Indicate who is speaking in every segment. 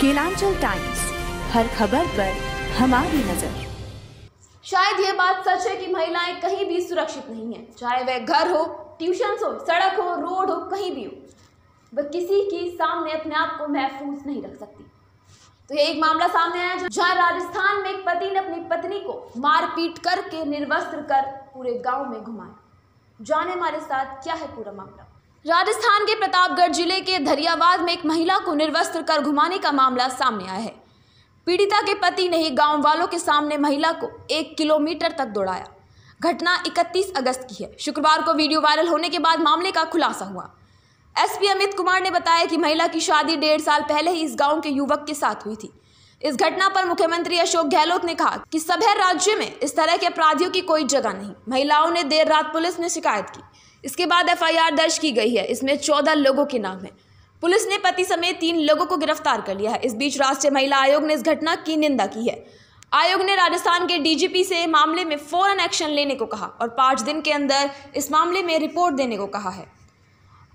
Speaker 1: Kelanchal times हर खबर पर हमारी नजर
Speaker 2: शायद ये बात सच है कि महिलाएं कहीं भी सुरक्षित नहीं है चाहे वह घर हो ट्यूशन हो सड़क हो रोड हो कहीं भी हो वह किसी के सामने अपने आप को महफूज नहीं रख सकती तो ये एक मामला सामने आया जहां राजस्थान में एक पति ने अपनी पत्नी को मारपीट करके निर्वस्त्र कर पूरे गांव में घुमाया जाने हमारे साथ क्या है पूरा मामला राजस्थान के प्रतापगढ़ जिले के धरियाबाद में एक महिला को निर्वस्त्र कर घुमाने का मामला सामने आया है पीड़िता के पति ने ही गांव वालों के सामने महिला को एक किलोमीटर तक दौड़ाया घटना 31 अगस्त की है शुक्रवार को वीडियो वायरल होने के बाद मामले का खुलासा हुआ एसपी अमित कुमार ने बताया कि महिला की शादी डेढ़ साल पहले ही इस गाँव के युवक के साथ हुई थी इस घटना पर मुख्यमंत्री अशोक गहलोत ने कहा कि सभी राज्य में इस तरह के अपराधियों की कोई जगह नहीं महिलाओं ने देर रात पुलिस में शिकायत की इसके बाद एफआईआर दर्ज की गई है इसमें चौदह लोगों के नाम है पुलिस ने पति समेत तीन लोगों को गिरफ्तार कर लिया है इस बीच राष्ट्रीय महिला आयोग ने इस घटना की निंदा की है आयोग ने राजस्थान के डीजीपी से मामले में फौरन एक्शन लेने को कहा और पाँच दिन के अंदर इस मामले में रिपोर्ट देने को कहा है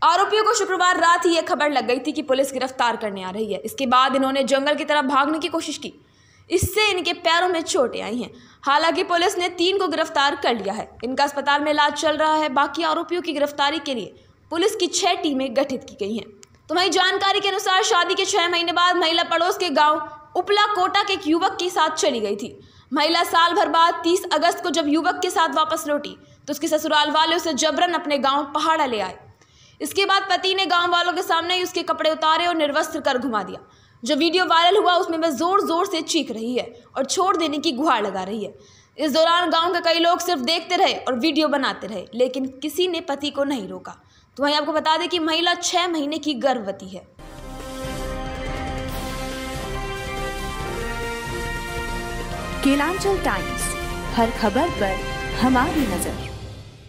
Speaker 2: आरोपियों को शुक्रवार रात ही यह खबर लग गई थी कि पुलिस गिरफ्तार करने आ रही है इसके बाद इन्होंने जंगल की तरफ भागने की कोशिश की इससे इनके पैरों में चोटें आई हैं हालांकि पुलिस ने तीन को गिरफ्तार कर लिया है इनका अस्पताल में इलाज चल रहा है बाकी आरोपियों की गिरफ्तारी के लिए पुलिस की छह टीमें गठित की गई हैं तो वही जानकारी के अनुसार शादी के छह महीने बाद महिला पड़ोस के गाँव उपला कोटा के एक युवक के साथ चली गई थी महिला साल भर बाद 30 अगस्त को जब युवक के साथ वापस लौटी तो उसके ससुराल वाले उसे जबरन अपने गांव पहाड़ा ले आए इसके बाद पति ने गांव वालों के सामने ही उसके कपड़े उतारे और निर्वस्त्र कर घुमा दिया जो वीडियो वायरल हुआ उसमें वह जोर जोर से चीख रही है और छोड़ देने की गुहार लगा रही है इस दौरान गांव के कई लोग सिर्फ देखते रहे और वीडियो बनाते रहे लेकिन किसी ने पति को नहीं रोका तो वहीं आपको बता दें कि महिला छः महीने की गर्भवती है
Speaker 1: केलांचल टाइम्स हर खबर पर हमारी नजर